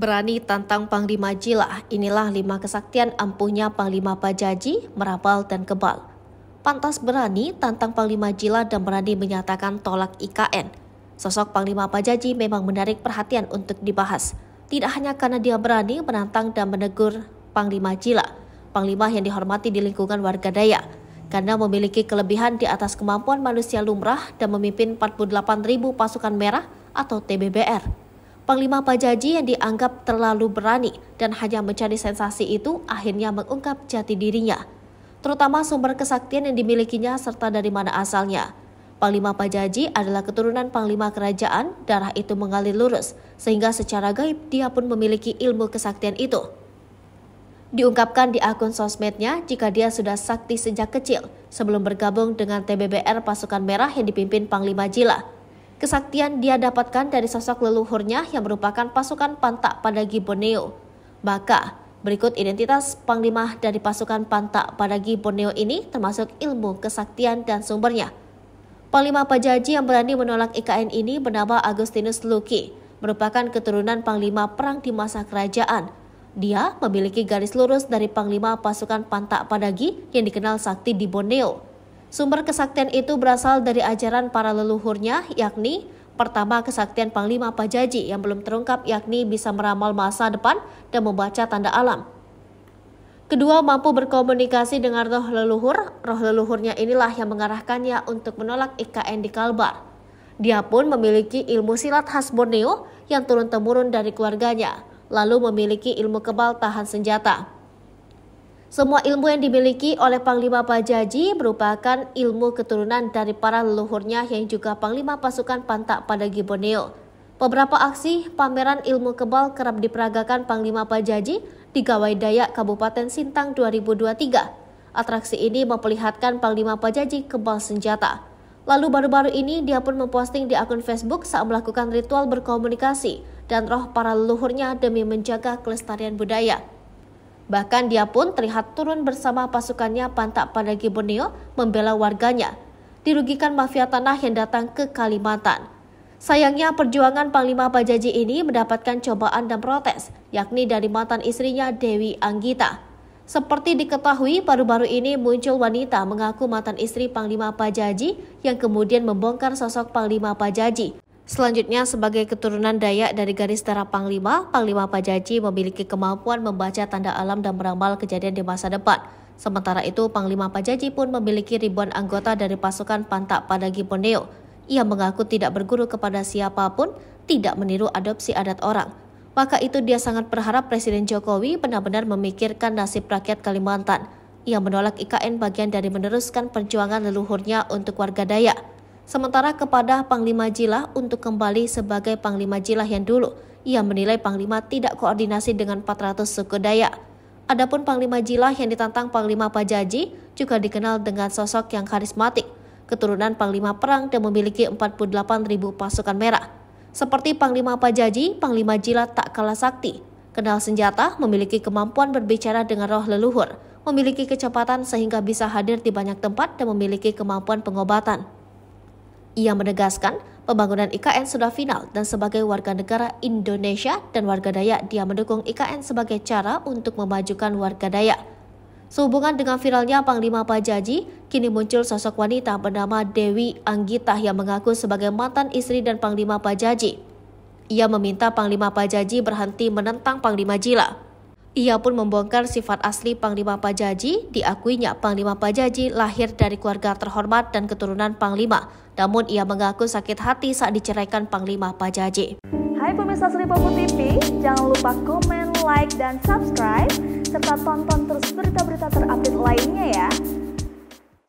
Berani tantang Panglima Jila, inilah lima kesaktian ampuhnya Panglima Pajaji merapal dan Kebal. Pantas berani tantang Panglima Jila dan berani menyatakan tolak IKN. Sosok Panglima Pajaji memang menarik perhatian untuk dibahas. Tidak hanya karena dia berani menantang dan menegur Panglima Jila, Panglima yang dihormati di lingkungan warga daya, karena memiliki kelebihan di atas kemampuan manusia lumrah dan memimpin 48.000 pasukan merah atau TBBR. Panglima Pajaji yang dianggap terlalu berani dan hanya mencari sensasi itu akhirnya mengungkap jati dirinya, terutama sumber kesaktian yang dimilikinya serta dari mana asalnya. Panglima Pajaji adalah keturunan Panglima Kerajaan, darah itu mengalir lurus, sehingga secara gaib dia pun memiliki ilmu kesaktian itu. Diungkapkan di akun sosmednya jika dia sudah sakti sejak kecil sebelum bergabung dengan TBBR Pasukan Merah yang dipimpin Panglima Jila. Kesaktian dia dapatkan dari sosok leluhurnya yang merupakan pasukan pantak pada Giboneo. Maka, berikut identitas panglima dari pasukan pantak pada Giboneo ini termasuk ilmu kesaktian dan sumbernya. Panglima Pajaji yang berani menolak IKN ini bernama Agustinus Luki, merupakan keturunan panglima perang di masa kerajaan. Dia memiliki garis lurus dari panglima pasukan pantak Padagi yang dikenal sakti di Boneo. Sumber kesaktian itu berasal dari ajaran para leluhurnya, yakni pertama kesaktian Panglima Pajaji yang belum terungkap yakni bisa meramal masa depan dan membaca tanda alam. Kedua, mampu berkomunikasi dengan roh leluhur. Roh leluhurnya inilah yang mengarahkannya untuk menolak IKN di Kalbar. Dia pun memiliki ilmu silat khas Borneo yang turun-temurun dari keluarganya, lalu memiliki ilmu kebal tahan senjata. Semua ilmu yang dimiliki oleh Panglima Pajaji merupakan ilmu keturunan dari para leluhurnya yang juga Panglima Pasukan Pantak pada Giboneo. Beberapa aksi pameran ilmu kebal kerap diperagakan Panglima Pajaji di Gawai Dayak Kabupaten Sintang 2023. Atraksi ini memperlihatkan Panglima Pajaji kebal senjata. Lalu baru-baru ini dia pun memposting di akun Facebook saat melakukan ritual berkomunikasi dan roh para leluhurnya demi menjaga kelestarian budaya. Bahkan dia pun terlihat turun bersama pasukannya Pantak pada Borneo membela warganya. Dirugikan mafia tanah yang datang ke Kalimantan. Sayangnya perjuangan Panglima Bajaji ini mendapatkan cobaan dan protes, yakni dari mantan istrinya Dewi Anggita. Seperti diketahui, baru-baru ini muncul wanita mengaku mantan istri Panglima Pajaji yang kemudian membongkar sosok Panglima Pajaji. Selanjutnya, sebagai keturunan Dayak dari garis darah Panglima, Panglima Pajaji memiliki kemampuan membaca tanda alam dan meramal kejadian di masa depan. Sementara itu, Panglima Pajaji pun memiliki ribuan anggota dari pasukan Pantak Padagi Poneo. Ia mengaku tidak berguru kepada siapapun, tidak meniru adopsi adat orang. Maka itu dia sangat berharap Presiden Jokowi benar-benar memikirkan nasib rakyat Kalimantan. Ia menolak IKN bagian dari meneruskan perjuangan leluhurnya untuk warga Dayak sementara kepada Panglima Jilah untuk kembali sebagai Panglima Jilah yang dulu. Ia menilai Panglima tidak koordinasi dengan 400 suku Dayak. Adapun Panglima Jilah yang ditantang Panglima Pajaji juga dikenal dengan sosok yang karismatik, keturunan Panglima Perang dan memiliki 48.000 pasukan merah. Seperti Panglima Pajaji, Panglima Jilah tak kalah sakti, kenal senjata, memiliki kemampuan berbicara dengan roh leluhur, memiliki kecepatan sehingga bisa hadir di banyak tempat dan memiliki kemampuan pengobatan. Ia menegaskan pembangunan IKN sudah final dan sebagai warga negara Indonesia dan warga Dayak dia mendukung IKN sebagai cara untuk memajukan warga Dayak. Sehubungan dengan viralnya Panglima Pajaji, kini muncul sosok wanita bernama Dewi Anggita yang mengaku sebagai mantan istri dan Panglima Pajaji. Ia meminta Panglima Pajaji berhenti menentang Panglima Jila. Ia pun membongkar sifat asli Panglima Pajaji, diakuinya Panglima Pajaji lahir dari keluarga terhormat dan keturunan Panglima. Namun ia mengaku sakit hati saat diceraikan Panglima Pajaji. Hai pemirsa Seripopo TV, jangan lupa komen, like, dan subscribe, serta tonton terus berita-berita terupdate lainnya ya.